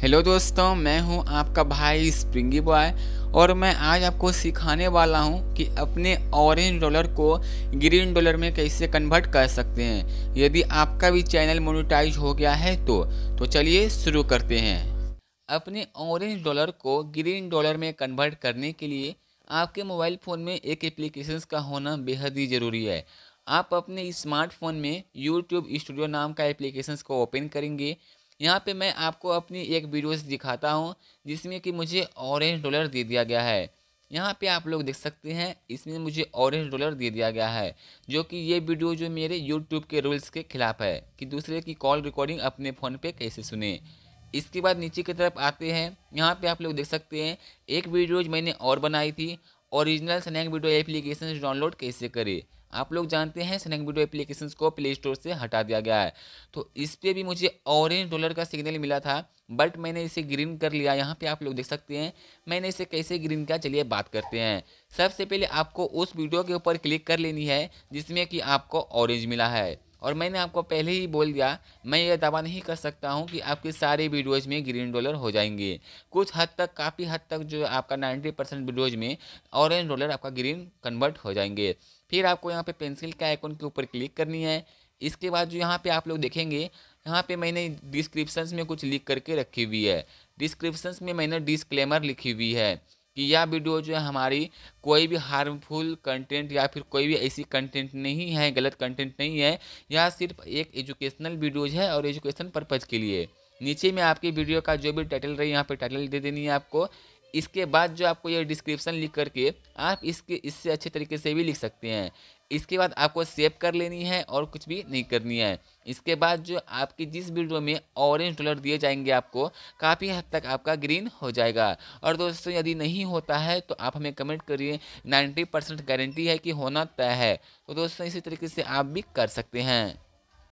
hello दोस्तों मैं हूं आपका भाई स्प्रिंगी बॉय और मैं आज आपको सिखाने वाला हूं कि अपने ऑरेंज डॉलर को ग्रीन डॉलर में कैसे कन्वर्ट कर सकते हैं यदि आपका भी चैनल मोनेटाइज हो गया है तो तो चलिए शुरू करते हैं अपने ऑरेंज डॉलर को ग्रीन डॉलर में कन्वर्ट करने के लिए आपके मोबाइल फ़ोन में एक एप्लीकेशन का होना बेहद ही ज़रूरी है आप अपने स्मार्टफोन में यूट्यूब स्टूडियो नाम का एप्लीकेशन को ओपन करेंगे यहाँ पे मैं आपको अपनी एक वीडियोस दिखाता हूँ जिसमें कि मुझे ऑरेंज डॉलर दे दिया गया है यहाँ पे आप लोग देख सकते हैं इसमें मुझे ऑरेंज डॉलर दे दिया गया है जो कि ये वीडियो जो मेरे यूट्यूब के रूल्स के खिलाफ है कि दूसरे की कॉल रिकॉर्डिंग अपने फ़ोन पर कैसे सुने इसके बाद नीचे की तरफ आते हैं यहाँ पर आप लोग देख सकते हैं एक वीडियो मैंने और बनाई थी original snack video application download कैसे करें आप लोग जानते हैं स्नैक वीडियो एप्लीकेशन को प्ले स्टोर से हटा दिया गया है तो इस पर भी मुझे ऑरेंज डॉलर का सिग्नल मिला था बट मैंने इसे ग्रीन कर लिया यहाँ पे आप लोग देख सकते हैं मैंने इसे कैसे ग्रीन किया चलिए बात करते हैं सबसे पहले आपको उस वीडियो के ऊपर क्लिक कर लेनी है जिसमें कि आपको ऑरेंज मिला है और मैंने आपको पहले ही बोल दिया मैं ये दावा नहीं कर सकता हूँ कि आपके सारे वीडियोज में ग्रीन रोलर हो जाएंगे कुछ हद तक काफ़ी हद तक जो आपका 90 परसेंट वीडियोज में ऑरेंज रोलर आपका ग्रीन कन्वर्ट हो जाएंगे फिर आपको यहाँ पे पेंसिल के आइकन के ऊपर क्लिक करनी है इसके बाद जो यहाँ पे आप लोग देखेंगे यहाँ पे मैंने डिस्क्रिप्शंस में कुछ लिख करके रखी हुई है डिस्क्रिप्शंस में मैंने डिस्क्लेमर लिखी हुई है कि यह वीडियो जो है हमारी कोई भी हार्मफुल कंटेंट या फिर कोई भी ऐसी कंटेंट नहीं है गलत कंटेंट नहीं है यह सिर्फ एक एजुकेशनल वीडियोज है और एजुकेशन पर्पज़ के लिए नीचे में आपकी वीडियो का जो भी टाइटल रही यहाँ पर टाइटल दे देनी है आपको इसके बाद जो आपको ये डिस्क्रिप्शन लिख करके आप इसके इससे अच्छे तरीके से भी लिख सकते हैं इसके बाद आपको सेव कर लेनी है और कुछ भी नहीं करनी है इसके बाद जो आपकी जिस वीडियो में ऑरेंज कलर दिए जाएंगे आपको काफ़ी हद तक आपका ग्रीन हो जाएगा और दोस्तों यदि नहीं होता है तो आप हमें कमेंट करिए 90 परसेंट गारंटी है कि होना तय है तो दोस्तों इसी तरीके से आप भी कर सकते हैं